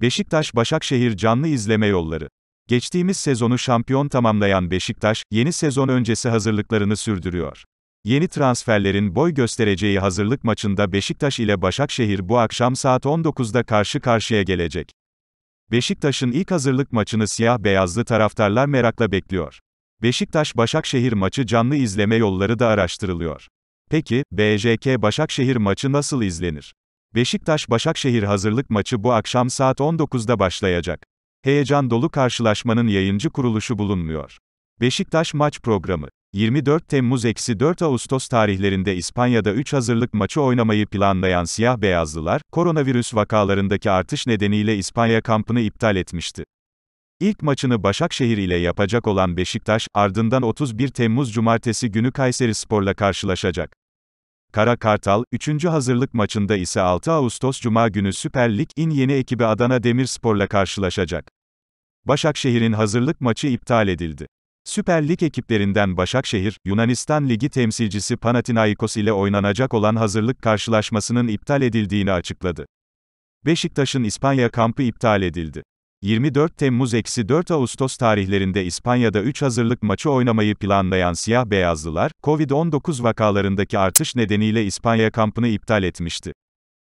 Beşiktaş-Başakşehir canlı izleme yolları. Geçtiğimiz sezonu şampiyon tamamlayan Beşiktaş, yeni sezon öncesi hazırlıklarını sürdürüyor. Yeni transferlerin boy göstereceği hazırlık maçında Beşiktaş ile Başakşehir bu akşam saat 19'da karşı karşıya gelecek. Beşiktaş'ın ilk hazırlık maçını siyah-beyazlı taraftarlar merakla bekliyor. Beşiktaş-Başakşehir maçı canlı izleme yolları da araştırılıyor. Peki, BJK Başakşehir maçı nasıl izlenir? Beşiktaş-Başakşehir hazırlık maçı bu akşam saat 19'da başlayacak. Heyecan dolu karşılaşmanın yayıncı kuruluşu bulunmuyor. Beşiktaş maç programı 24 Temmuz-4 Ağustos tarihlerinde İspanya'da 3 hazırlık maçı oynamayı planlayan siyah beyazlılar, koronavirüs vakalarındaki artış nedeniyle İspanya kampını iptal etmişti. İlk maçını Başakşehir ile yapacak olan Beşiktaş, ardından 31 Temmuz Cumartesi günü Kayseri Spor'la karşılaşacak. Kara Kartal, 3. hazırlık maçında ise 6 Ağustos Cuma günü Süper Lig'in yeni ekibi Adana Demirspor'la karşılaşacak. Başakşehir'in hazırlık maçı iptal edildi. Süper Lig ekiplerinden Başakşehir, Yunanistan Ligi temsilcisi Panathinaikos ile oynanacak olan hazırlık karşılaşmasının iptal edildiğini açıkladı. Beşiktaş'ın İspanya kampı iptal edildi. 24 Temmuz-4 Ağustos tarihlerinde İspanya'da 3 hazırlık maçı oynamayı planlayan siyah beyazlılar, Covid-19 vakalarındaki artış nedeniyle İspanya kampını iptal etmişti.